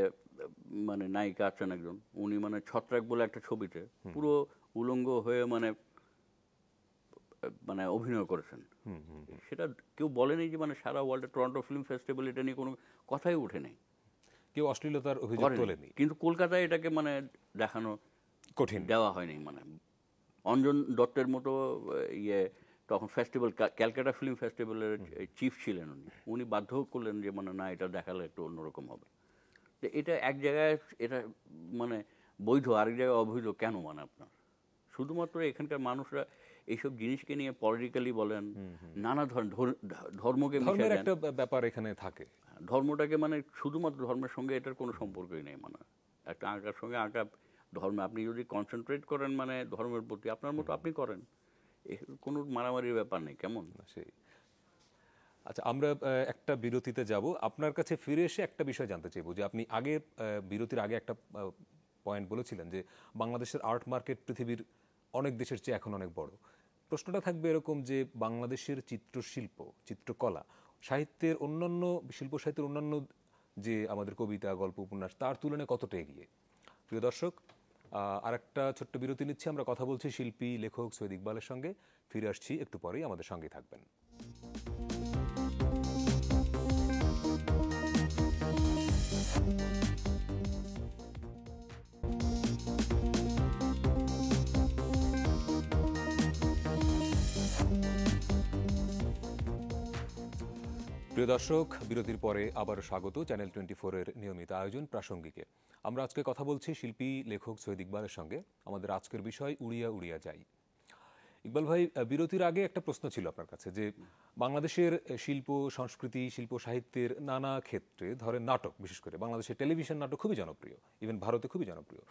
মানে নায়িকা আছেন একজন উনি মানে ছত্রাক বলে একটা ছবিতে পুরো উলঙ্গ হয়ে মানে মানে অভিনয় করেছেন সেটা কেউ বলেনি যে মানে সারা ওয়ার্ল্ডে টরন্টো ফিল্ম ফেস্টিভ্যাল এটা নিয়ে কোনো কথাই ওঠে নাই কেউ অশ্লীলতার অভিযোগ তোলেনি কিন্তু কলকাতায় এটাকে মানে দেখানো কঠিন দেওয়া হয়নি মানে অঞ্জন দত্তের মতো ইয়ে তখন ফেস্টিভ্যাল ক্যালকাটা ফিল্ম ফেস্টিভ্যালের চিফ ছিলেন উনি উনি বাধ্য করলেন যে মানে না এটা দেখালে একটু অন্যরকম হবে তো এটা এক জায়গায় এটা মানে বৈধ আরেক জায়গায় অবৈধ কেন মানে আপনার শুধুমাত্র এখানকার মানুষরা এইসব জিনিসকে নিয়ে পলিটিক্যালি বলেন নানা ধরনের ধর্মকে ধর্মের একটা ব্যাপার এখানে থাকে হ্যাঁ, ধর্মটাকে মানে শুধুমাত্র ধর্মের সঙ্গে এটার কোনো সম্পর্কই নেই মানে একটা আঁকার সঙ্গে আঁকা ধর্ম আপনি যদি কনসেন্ট্রেট করেন মানে ধর্মের প্রতি আপনার মতো আপনি করেন কোনো মারামারির ব্যাপার নেই কেমন সেই আচ্ছা আমরা একটা বিরতিতে যাব আপনার কাছে ফিরে এসে একটা বিষয় জানতে চাইব যে আপনি আগে বিরতির আগে একটা পয়েন্ট বলেছিলেন যে বাংলাদেশের আর্ট মার্কেট পৃথিবীর অনেক দেশের চেয়ে এখন অনেক বড় প্রশ্নটা থাকবে এরকম যে বাংলাদেশের চিত্রশিল্প চিত্রকলা সাহিত্যের অন্যান্য শিল্প সাহিত্যের অন্যান্য যে আমাদের কবিতা গল্প উপন্যাস তার তুলনায় কতটা এগিয়ে প্রিয় দর্শক আর একটা ছোট্ট বিরতি নিচ্ছি আমরা কথা বলছি শিল্পী লেখক সৈয়দ ইকবালের সঙ্গে ফিরে আসছি একটু পরেই আমাদের সঙ্গে থাকবেন প্রিয় দর্শক বিরতির পরে আবার স্বাগত চ্যানেল টোয়েন্টি ফোরের নিয়মিত আয়োজন প্রাসঙ্গিকে আমরা আজকে কথা বলছি শিল্পী লেখক সৈয়দ ইকবালের সঙ্গে আমাদের আজকের বিষয় উড়িয়া উড়িয়া যাই ইকবাল ভাই বিরতির আগে একটা প্রশ্ন ছিল আপনার কাছে যে বাংলাদেশের শিল্প সংস্কৃতি শিল্প সাহিত্যের নানা ক্ষেত্রে ধরে নাটক বিশেষ করে বাংলাদেশের টেলিভিশন নাটক খুবই জনপ্রিয় ইভেন ভারতে খুবই জনপ্রিয়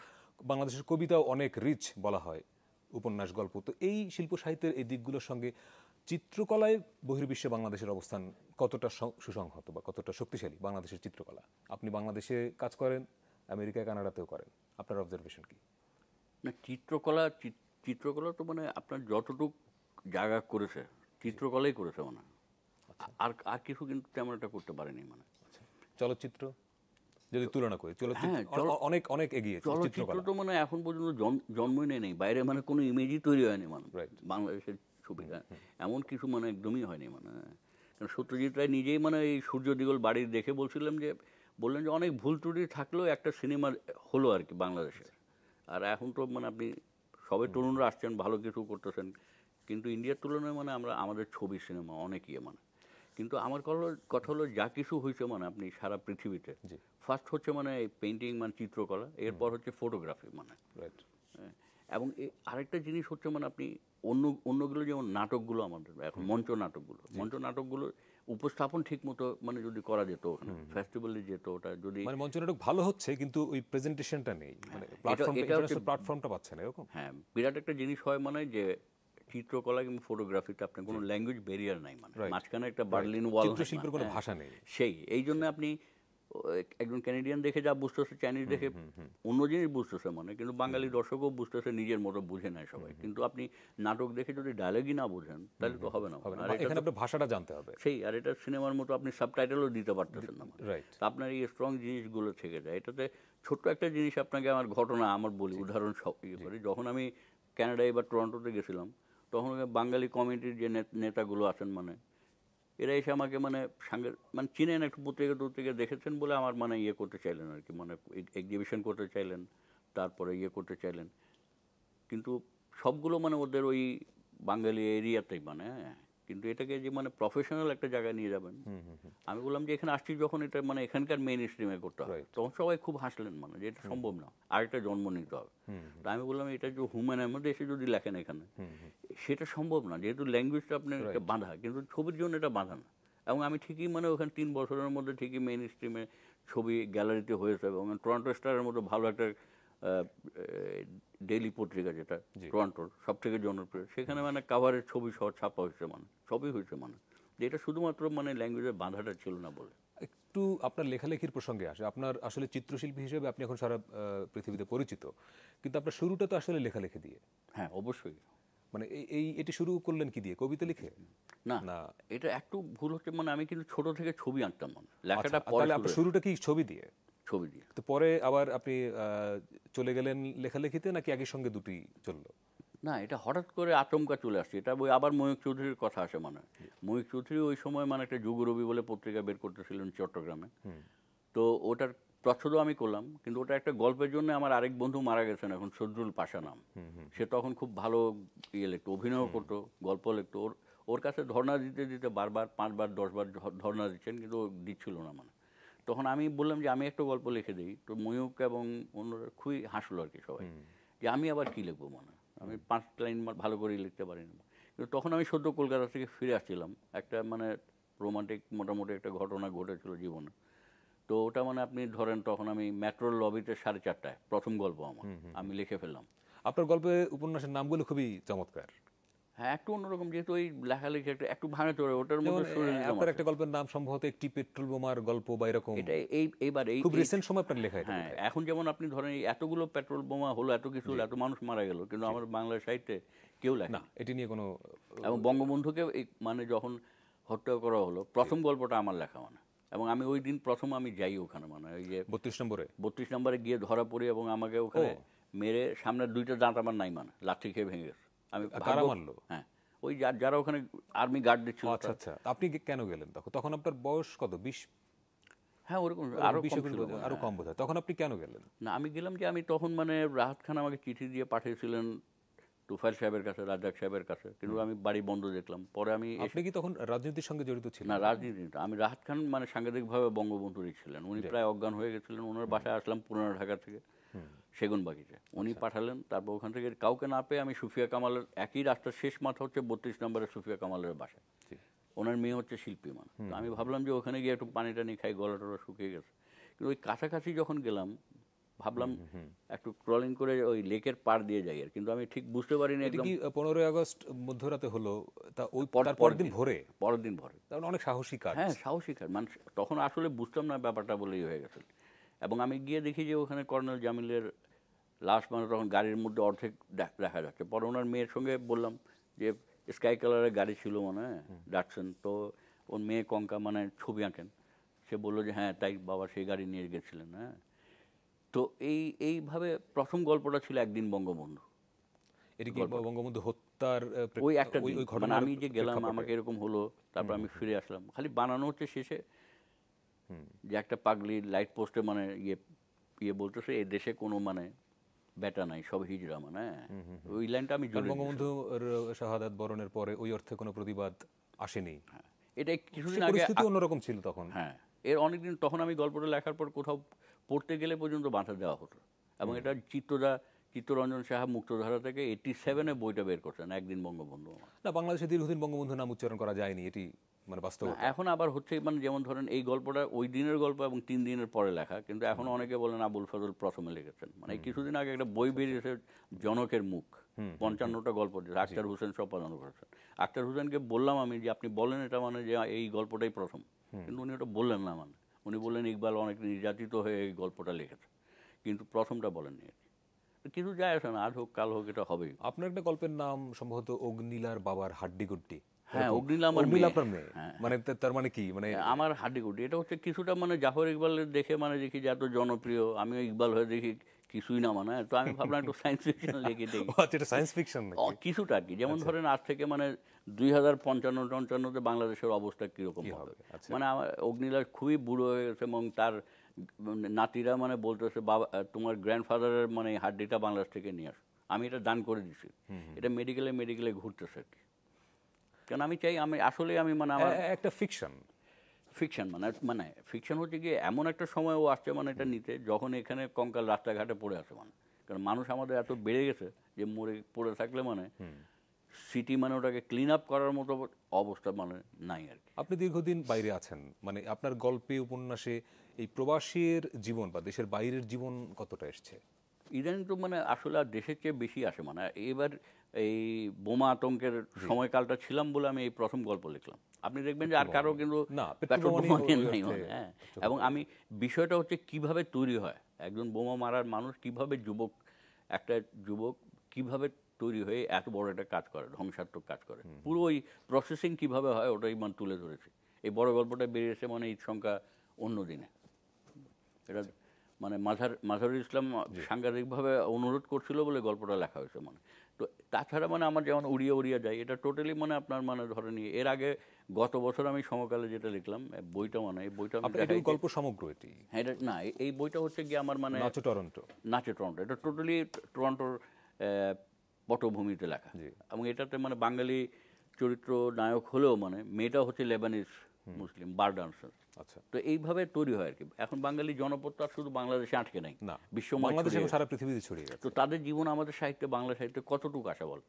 বাংলাদেশের কবিতাও অনেক রিচ বলা হয় উপন্যাস গল্প তো এই শিল্প সাহিত্যের এই দিকগুলোর সঙ্গে চিত্রকলায় বহির্বিশ্বে বাংলাদেশের অবস্থান কতটা সুসংহত বা কতটা শক্তিশালী বাংলাদেশের চিত্রকলা আপনি বাংলাদেশে কাজ করেন আমেরিকা কানাডাতেও করেন আপনার অবজারভেশন কি না চিত্রকলা চিত্রকলা তো মানে আপনার যতটুক জায়গা করেছে চিত্রকলাই করেছে মানে আচ্ছা। আর আর কিছু কিন্তু তেমন একটা করতে পারেনি মানে আচ্ছা। চলচ্চিত্র যদি তুলনা করি চলচ্চিত্র হ্যাঁ, অনেক অনেক এগিয়ে চলচ্চিত্র তো মানে এখন পর্যন্ত জন্মই নেই বাইরে মানে কোনো ইমেজই তৈরি হয়নি মানে বাংলাদেশের সুবিধা হ্যাঁ। এমন কিছু মানে একদমই হয়নি মানে হ্যাঁ। কারণ সত্যজিৎ রায় নিজেই মানে এই সূর্য দিগল বাড়ি দেখে বলছিলাম যে বললেন যে অনেক ভুল ত্রুটি থাকলেও একটা সিনেমা হলো আর কি বাংলাদেশে আর এখন তো মানে আপনি সবে তরুণরা আসছেন ভালো কিছু করতেছেন কিন্তু ইন্ডিয়ার তুলনায় মানে আমরা আমাদের ছবি সিনেমা অনেক ইয়ে মানে কিন্তু আমার কথা হলো যা কিছু হয়েছে মানে আপনি সারা পৃথিবীতে ফার্স্ট হচ্ছে মানে পেন্টিং মানে চিত্রকলা এরপর হচ্ছে ফটোগ্রাফি মানে হ্যাঁ। এবং আরেকটা জিনিস হচ্ছে মানে আপনি অন্য অন্যগুলো যেমন নাটকগুলো আমাদের এখন মঞ্চ নাটকগুলো মঞ্চ নাটকগুলো উপস্থাপন ঠিক মতো মানে যদি করা যেত ফেস্টিভ্যালে যেত ওটা যদি মানে মঞ্চ নাটক ভালো হচ্ছে কিন্তু ওই প্রেজেন্টেশনটা নেই হ্যাঁ, মানে প্ল্যাটফর্মটা পাচ্ছে না এরকম হ্যাঁ বিরাট একটা জিনিস হয় মানে যে চিত্রকলা এবং ফটোগ্রাফিতে আপনার কোনো ল্যাঙ্গুয়েজ ব্যারিয়ার নাই মানে মাঝখানে একটা বার্লিন ওয়াল চিত্রশিল্পের মানে, কোনো হ্যাঁ। ভাষা নেই সেই এই জন্য আপনি একজন ক্যানেডিয়ান দেখে যা বুঝতেছে চাইনিজ দেখে অন্য জিনিস বুঝতেছে মনে কিন্তু বাঙালি দর্শকও বুঝতেছে নিজের মতো বুঝে নেয় সবাই কিন্তু আপনি নাটক দেখে যদি ডায়লগই না বোঝেন তাহলে তো হবে না আর এখানে ভাষাটা জানতে হবে সেই আর এটা সিনেমার মতো আপনি সাবটাইটেলও দিতে পারতেছেন না মানে। আপনার এই স্ট্রং জিনিসগুলো থেকে যায় এটাতে ছোট্ট একটা জিনিস আপনাকে আমার ঘটনা আমার বলি উদাহরণ সব ইয়ে করি যখন আমি ক্যানাডায় বা টরন্টোতে গেছিলাম তখন বাঙালি কমিটির যে নেতাগুলো আছেন মানে এরা এসে আমাকে মানে সাঙ্গে মানে চিনেন একটু পত্রিকা টত্রিকা দেখেছেন বলে আমার মানে ইয়ে করতে চাইলেন আর কি মানে এক্সিবিশন করতে চাইলেন তারপরে ইয়ে করতে চাইলেন কিন্তু সবগুলো মানে ওদের ওই বাঙালি এরিয়াতেই মানে হ্যাঁ কিন্তু এটাকে যে মানে প্রফেশনাল একটা জায়গায় নিয়ে যাবেন আমি বললাম যে এখানে আসছি যখন এটা মানে এখানকার মেইন স্ট্রিমে করতে হবে তখন সবাই খুব হাসলেন মানে যে এটা সম্ভব না আর একটা জন্ম নিতে হবে তো আমি বললাম এটা যে হুম্যানের মধ্যে এসে যদি লেখেন এখানে সেটা সম্ভব না যেহেতু ল্যাঙ্গুয়েজটা আপনি একটা বাঁধা কিন্তু ছবির জন্য এটা বাঁধা না এবং আমি ঠিকই মানে ওখানে তিন বছরের মধ্যে ঠিকই মেইন স্ট্রিমে ছবি গ্যালারিতে হয়েছে এবং টরন্টো স্টারের মতো ভালো একটা ডেইলি পত্রিকা যেটা টরন্টোর সব থেকে জনপ্রিয় সেখানে মানে কাভারের ছবি সহ ছাপা হয়েছে মানে সবই হয়েছে মানে এটা শুধুমাত্র মানে ল্যাঙ্গুয়েজের বাঁধাটা ছিল না বলে একটু আপনার লেখালেখির প্রসঙ্গে আসে আপনার আসলে চিত্রশিল্পী হিসেবে আপনি এখন সারা পৃথিবীতে পরিচিত কিন্তু আপনার শুরুটা তো আসলে লেখালেখি দিয়ে হ্যাঁ অবশ্যই মানে এই এটি শুরু করলেন কি দিয়ে কবিতা লিখে না না এটা একটু ভুল হচ্ছে মানে আমি কিন্তু ছোট থেকে ছবি আঁকতাম মানে লেখাটা আচ্ছা, শুরুটা কি ছবি দিয়ে ছবি দিয়ে তো পরে আবার আপনি চলে গেলেন লেখালেখিতে নাকি একই সঙ্গে দুটি চলল না এটা হঠাৎ করে আচমকা চলে আসছে এটা ওই আবার ময়ূক চৌধুরীর কথা আসে মানে ময়ূক চৌধুরী ওই সময় মানে একটা যুগরবি বলে পত্রিকা বের করতেছিলেন চট্টগ্রামে তো ওটার প্রচ্ছদও আমি করলাম কিন্তু ওটা একটা গল্পের জন্য আমার আরেক বন্ধু মারা গেছেন এখন সজরুল পাশা নাম সে তখন খুব ভালো ইয়ে লিখত অভিনয় করতো গল্প লিখতো ওর ওর কাছে ধর্ণা দিতে দিতে বারবার পাঁচবার দশবার ধর্ণা দিচ্ছেন কিন্তু ও দিচ্ছিল না মানে তখন আমি বললাম যে আমি একটা গল্প লিখে দিই তো ময়ূক এবং অন্যরা খুবই হাসলো আর কি সবাই যে আমি আবার কী লিখবো মনে আমি পাঁচ লাইন ভালো করে লিখতে পারি না কিন্তু তখন আমি সদ্য কলকাতা থেকে ফিরে আসছিলাম একটা মানে রোমান্টিক মোটামুটি একটা ঘটনা ঘটেছিল জীবনে তো ওটা মানে আপনি ধরেন তখন আমি মেট্রো লবিতে সাড়ে চারটায় প্রথম গল্প আমার আমি লিখে ফেললাম আপনার গল্পে উপন্যাসের নামগুলো খুবই চমৎকার হ্যাঁ একটু অন্যরকম যেহেতু ওই লেখালেখি একটা একটু ভাঙে চড়ে ওটার মধ্যে আপনার একটা গল্পের নাম সম্ভবত একটি পেট্রোল বোমার গল্প বা এরকম এটা এই এইবার এই খুব রিসেন্ট সময় আপনার লেখা হ্যাঁ এখন যেমন আপনি ধরেন এতগুলো পেট্রোল বোমা হলো এত কিছু এত মানুষ মারা গেল কিন্তু আমার বাংলা সাহিত্যে কেউ লেখে না এটি নিয়ে কোনো এবং বঙ্গবন্ধুকে মানে যখন হত্যা করা হলো প্রথম গল্পটা আমার লেখা মানে এবং আমি ওই দিন প্রথম আমি যাই ওখানে মানে ওই যে বত্রিশ নম্বরে বত্রিশ নম্বরে গিয়ে ধরা পড়ি এবং আমাকে ওখানে মেরে সামনে দুইটা দাঁত আমার নাই মানে লাঠি খেয়ে ভেঙে গেছে আমি কারা মারলো হ্যাঁ ওই যারা ওখানে আর্মি গার্ড ছিল আচ্ছা আচ্ছা আপনি কেন গেলেন তখন তখন আপনার বয়স কত বিশ হ্যাঁ ওরকম কম বোধ তখন আপনি কেন গেলেন না আমি গেলাম যে আমি তখন মানে রাহাত খান আমাকে চিঠি দিয়ে পাঠিয়েছিলেন তুফাইল সাহেবের কাছে রাজাক সাহেবের কাছে কিন্তু আমি বাড়ি বন্ধ দেখলাম পরে আমি আপনি কি তখন রাজনীতির সঙ্গে জড়িত ছিলেন না রাজনীতি আমি রাহাত খান মানে সাংঘাতিকভাবে বঙ্গবন্ধুরই ছিলেন উনি প্রায় অজ্ঞান হয়ে গেছিলেন ওনার বাসায় আসলাম পুরানো ঢাকা থেকে সেগুন বাগিচা উনি আচ্ছা। পাঠালেন তারপর ওখান থেকে কাউকে না পেয়ে আমি সুফিয়া কামালের একই রাস্তার শেষ মাথা হচ্ছে বত্রিশ নম্বরের সুফিয়া কামালের বাসা ওনার মেয়ে হচ্ছে শিল্পী মানুষ আমি ভাবলাম যে ওখানে গিয়ে একটু পানি টানি খাই গলা টলা শুকিয়ে গেছে কিন্তু ওই কাছাকাছি যখন গেলাম ভাবলাম একটু ক্রলিং করে ওই লেকের পার দিয়ে যাই আর কিন্তু আমি ঠিক বুঝতে পারিনি এটা কি পনেরোই আগস্ট মধ্যরাতে হলো তা ওই পর দিন ভোরে পরের দিন ভোরে তখন মানে অনেক সাহসী কাজ হ্যাঁ সাহসী কাজ মানে তখন আসলে বুঝতাম না ব্যাপারটা বলেই ইয়ে হয়ে গেছে এবং আমি গিয়ে দেখি যে ওখানে কর্নেল জামিলের লাশ মানে তখন গাড়ির মধ্যে অর্ধেক দেখা যাচ্ছে পরে ওনার মেয়ের সঙ্গে বললাম যে স্কাই কালারের গাড়ি ছিল মানে ডাকছেন তো ওর মেয়ে কঙ্কা মানে ছবি আঁকেন সে বললো যে হ্যাঁ তাই বাবা সেই গাড়ি নিয়ে গেছিলেন হ্যাঁ তো এই এইভাবে প্রথম গল্পটা ছিল একদিন বঙ্গবন্ধু বঙ্গবন্ধু হত্যার ওই একটা ওই মানে আমি যে গেলাম আমাকে এরকম হলো তারপর আমি ফিরে আসলাম খালি বানানো হচ্ছে শেষে যে একটা পাগলি লাইট পোস্টে মানে ইয়ে ইয়ে বলতেছে এ দেশে কোনো মানে বেটা নাই সব হিজড়া মানে হ্যাঁ, ওই লাইনটা আমি জানি বঙ্গবন্ধু শাহাদাত বরণের পরে ওই অর্থে কোনো প্রতিবাদ আসেনি হ্যাঁ, এটা কিছুদিন আগে অন্যরকম ছিল তখন হ্যাঁ এর অনেকদিন তখন আমি গল্পটা লেখার পর কোথাও পড়তে গেলে পর্যন্ত বাধা দেওয়া হতো এবং এটা চিত্রদা চিত্তরঞ্জন সাহা মুক্তধারা থেকে এইটি সেভেনে বইটা বের করছেন একদিন বঙ্গবন্ধু না বাংলাদেশে দীর্ঘদিন বঙ্গবন্ধু নাম উচ্চারণ করা যায়নি এটি মানে বাস্তব এখন আবার হচ্ছে মানে যেমন ধরেন এই গল্পটা ওই দিনের গল্প এবং তিন দিনের পরে লেখা কিন্তু এখন অনেকে বলেন আবুল ফজল প্রথমে লিখেছেন মানে কিছুদিন আগে একটা বই বেরিয়েছে জনকের মুখ পঞ্চান্নটা গল্প আক্তার হোসেন সম্পাদনা করেছেন আক্তার হোসেনকে বললাম আমি যে আপনি বলেন এটা মানে যে এই গল্পটাই প্রথম কিন্তু উনি ওটা বললেন না মানে উনি বললেন ইকবাল অনেক নির্যাতিত হয়ে এই গল্পটা লিখেছে কিন্তু প্রথমটা বলেননি কিছু যায় আসে না আজ হোক কাল হোক এটা হবেই আপনার একটা গল্পের নাম সম্ভবত অগ্নিলার বাবার হাড্ডিগুড্ডি হ্যাঁ অগ্নিলা হ্যাঁ। মানে তার মানে কি মানে হ্যাঁ, আমার হচ্ছে কিছুটা মানে দেখে মানে, মানে। আচ্ছা, যেমন আচ্ছা। ধরেন আজ থেকে মানে দুই হাজার পঞ্চান্ন বাংলাদেশের অবস্থা কিরকম হবে আচ্ছা। মানে আমার অগ্নিলা খুবই বুড়ো হয়ে গেছে এবং তার মানে নাতিরা মানে বলতেছে বাবা তোমার গ্র্যান্ডফাদারের মানে হাড্ডিটা বাংলাদেশ থেকে নিয়ে আস আমি এটা দান করে দিছি এটা মেডিকেলে মেডিকেলে ঘুরতেছে আর কি কারণ আমি চাই আমি আসলে আমি মানে আমার একটা ফিকশন ফিকশন মানে মানে ফিকশন হচ্ছে গিয়ে এমন একটা সময় ও আসছে মানে এটা নিতে যখন এখানে কঙ্কাল রাস্তাঘাটে পড়ে আসে মানে কারণ মানুষ আমাদের এত বেড়ে গেছে যে মরে পড়ে থাকলে মানে সিটি মানে ওটাকে ক্লিন আপ করার মতো অবস্থা মানে নাই আর আপনি দীর্ঘদিন বাইরে আছেন মানে আপনার গল্পে উপন্যাসে এই প্রবাসীর জীবন বা দেশের বাইরের জীবন কতটা এসছে ইদানিং তো মানে আসলে আর দেশের চেয়ে বেশি আসে মানে এবার এই বোমা আতঙ্কের সময়কালটা ছিলাম বলে আমি এই প্রথম গল্প লিখলাম আপনি দেখবেন যে আর কারো কিন্তু হ্যাঁ। এবং আমি বিষয়টা হচ্ছে কিভাবে তৈরি হয় একজন বোমা মারার মানুষ কিভাবে যুবক একটা যুবক কিভাবে তৈরি হয়ে এত বড় একটা কাজ করে ধ্বংসাত্মক কাজ করে পুরো ওই প্রসেসিং কিভাবে হয় ওটাই মানে তুলে ধরেছি এই বড় গল্পটা বেরিয়েছে মানে ঈদ সংখ্যা অন্যদিনে এটা আচ্ছা। মানে মাঝার মাঝারুল ইসলাম সাংঘাতিকভাবে অনুরোধ করছিল বলে গল্পটা লেখা হয়েছে মানে তো তাছাড়া মানে আমার যেমন উড়িয়ে উড়িয়ে যায় এটা টোটালি মানে আপনার মানে ধরেন এর আগে গত বছর আমি সমকালে যেটা লিখলাম বইটা মানে এই বইটা আমি গল্প সমগ্র এটি হ্যাঁ এটা না এই বইটা হচ্ছে গিয়ে আমার মানে নাচে টরন্টো নাচে টরন্টো এটা টোটালি টরন্টোর পটভূমিতে লেখা এবং এটাতে মানে বাঙালি চরিত্র নায়ক হলেও মানে মেয়েটা হচ্ছে লেবানিস মুসলিম বার আচ্ছা তো এইভাবে তৈরি হয় আর কি এখন বাঙালি জনপদ তো আর শুধু বাংলাদেশে আটকে নেই না বিশ্ব বাংলাদেশে সারা পৃথিবীতে ছড়িয়ে গেছে তো তাদের জীবন আমাদের সাহিত্যে বাংলা সাহিত্যে কতটুকু আশা বল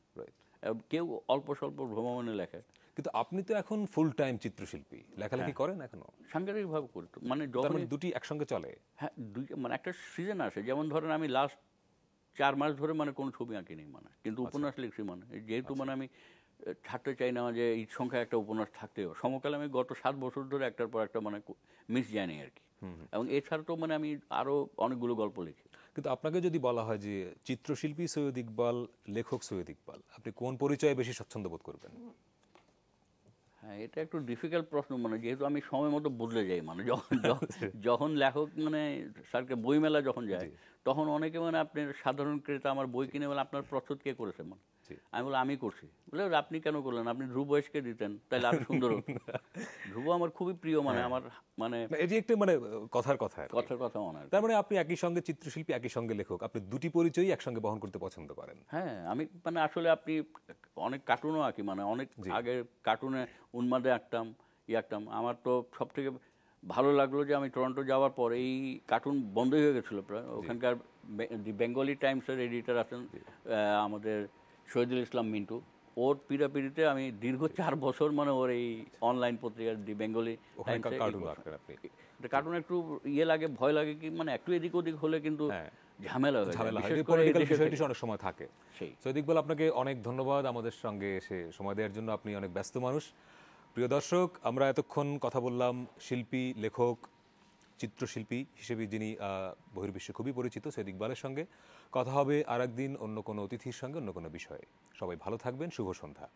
কেউ অল্প স্বল্প ভ্রমণে লেখে কিন্তু আপনি তো এখন ফুল টাইম চিত্রশিল্পী লেখালেখি হ্যাঁ। করেন এখনো সাংঘাতিকভাবে করতো মানে, মানে যখন দুটি একসঙ্গে চলে হ্যাঁ দুই মানে একটা সিজন আসে যেমন ধরেন আমি লাস্ট চার মাস ধরে মানে কোনো ছবি আঁকিনি মানে কিন্তু আচ্ছা। উপন্যাস লিখছি মানে যেহেতু আচ্ছা। মানে আমি ছাড়তে চাই না যে এই সংখ্যায় একটা উপন্যাস থাকতেও সমকালে আমি গত সাত বছর ধরে একটার পর একটা মানে মিস জানি আর কি এবং এছাড়া তো মানে আমি আরও অনেকগুলো গল্প লিখি কিন্তু আপনাকে যদি বলা হয় যে চিত্রশিল্পী সৈয়দ ইকবাল লেখক সৈয়দ ইকবাল আপনি কোন পরিচয়ে বেশি স্বচ্ছন্দ বোধ করবেন হ্যাঁ এটা একটু ডিফিকাল্ট প্রশ্ন মানে যেহেতু আমি সময় মতো বদলে যাই মানে যখন যখন লেখক মানে স্যারকে বইমেলা যখন যায় তখন অনেকে মানে আপনার সাধারণ ক্রেতা আমার বই কিনে বলে আপনার প্রস্তুত কে করেছে মানে আমি বললাম আমি করছি বলে আপনি কেন করলেন আপনি ধ্রুব বয়সকে দিতেন তাহলে আরো সুন্দর হতো ধ্রুব আমার খুবই প্রিয় মানে হ্যাঁ। আমার মানে এটি একটা মানে কথার কথা কথার কথা মনে হয় তার মানে আপনি একই সঙ্গে চিত্রশিল্পী একই সঙ্গে লেখক আপনি দুটি পরিচয়ই একসঙ্গে বহন করতে পছন্দ করেন হ্যাঁ আমি মানে আসলে আপনি অনেক কার্টুনও আঁকি মানে অনেক আগে কার্টুনে উন্মাদে আঁকতাম ই আঁকতাম আমার তো সব থেকে ভালো লাগলো যে আমি টরন্টো যাওয়ার পর এই কার্টুন বন্ধই হয়ে গেছিলো প্রায় ওখানকার বেঙ্গলি টাইমসের এডিটার আছেন আমাদের শহীদুল ইসলাম মিন্টু ওর পিড়াপিড়িতে আমি দীর্ঘ চার বছর মানে ওর এই অনলাইন পত্রিকার দি বেঙ্গলি কার্টুন একটু ইয়ে লাগে ভয় লাগে কি মানে একটু এদিক ওদিক হলে কিন্তু হ্যাঁ। ঝামেলা ঝামেলা অনেক সময় থাকে আপনাকে অনেক ধন্যবাদ আমাদের সঙ্গে এসে সময় দেওয়ার জন্য আপনি অনেক ব্যস্ত মানুষ প্রিয় দর্শক আমরা এতক্ষণ কথা বললাম শিল্পী লেখক চিত্রশিল্পী হিসেবে যিনি বহির্বিশ্বে খুবই পরিচিত সৈয়দ ইকবালের সঙ্গে কথা হবে আর একদিন অন্য কোনো অতিথির সঙ্গে অন্য কোনো বিষয়ে সবাই ভালো থাকবেন শুভ সন্ধ্যা